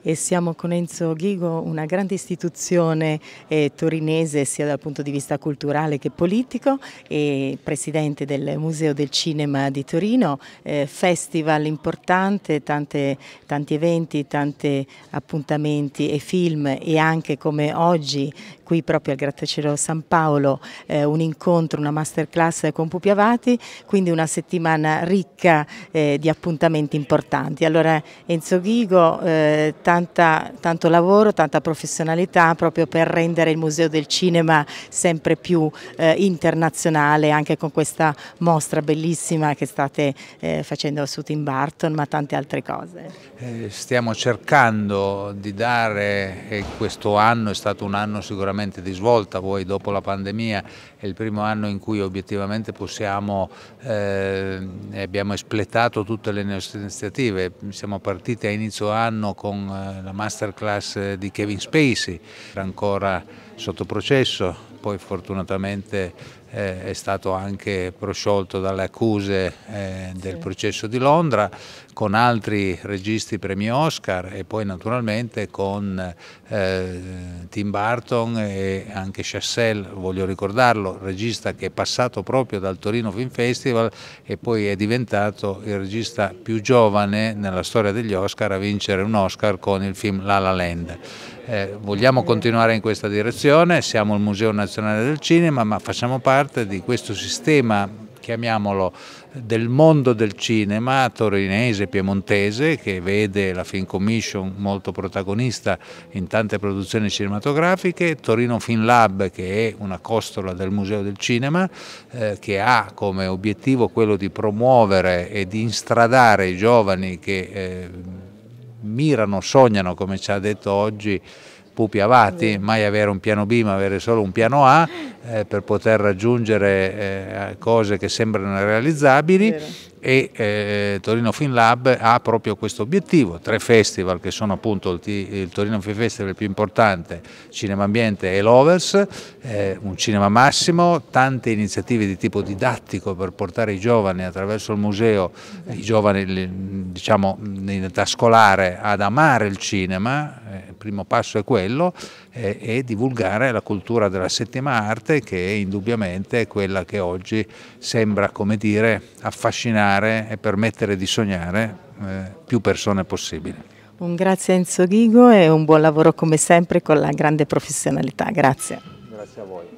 E siamo con Enzo Ghigo, una grande istituzione eh, torinese sia dal punto di vista culturale che politico e presidente del Museo del Cinema di Torino, eh, festival importante, tante, tanti eventi, tanti appuntamenti e film e anche come oggi qui proprio al Grattacielo San Paolo eh, un incontro, una masterclass con Pupi Avati, quindi una settimana ricca eh, di appuntamenti importanti. Allora Enzo Ghigo, eh, tanta, tanto lavoro, tanta professionalità proprio per rendere il Museo del Cinema sempre più eh, internazionale anche con questa mostra bellissima che state eh, facendo su Tim Burton ma tante altre cose. Eh, stiamo cercando di dare, e questo anno è stato un anno sicuramente sicuramente di svolta, voi dopo la pandemia è il primo anno in cui obiettivamente possiamo, eh, abbiamo espletato tutte le nostre iniziative, siamo partiti a inizio anno con eh, la masterclass di Kevin Spacey, ancora sotto processo, poi fortunatamente eh, è stato anche prosciolto dalle accuse eh, del sì. processo di Londra, con altri registi premi Oscar e poi naturalmente con eh, Tim Burton e anche Chassel, voglio ricordarlo, regista che è passato proprio dal Torino Film Festival e poi è diventato il regista più giovane nella storia degli Oscar a vincere un Oscar con il film La La Land. Eh, vogliamo continuare in questa direzione, siamo il Museo Nazionale del Cinema ma facciamo parte parte di questo sistema, chiamiamolo, del mondo del cinema torinese, piemontese, che vede la Film Commission molto protagonista in tante produzioni cinematografiche, Torino Film Lab che è una costola del Museo del Cinema, eh, che ha come obiettivo quello di promuovere e di instradare i giovani che eh, mirano, sognano, come ci ha detto oggi, pupi avati, mai avere un piano B ma avere solo un piano A eh, per poter raggiungere eh, cose che sembrano realizzabili, e eh, Torino Film Lab ha proprio questo obiettivo, tre festival che sono appunto il, il Torino Film Festival più importante, Cinema Ambiente e Lovers, eh, un cinema massimo, tante iniziative di tipo didattico per portare i giovani attraverso il museo, i giovani diciamo in età scolare ad amare il cinema, eh, il primo passo è quello, eh, e divulgare la cultura della settima arte che è indubbiamente quella che oggi sembra come dire affascinare amare e permettere di sognare eh, più persone possibile. Un grazie a Enzo Ghigo e un buon lavoro come sempre con la grande professionalità. Grazie. Grazie a voi.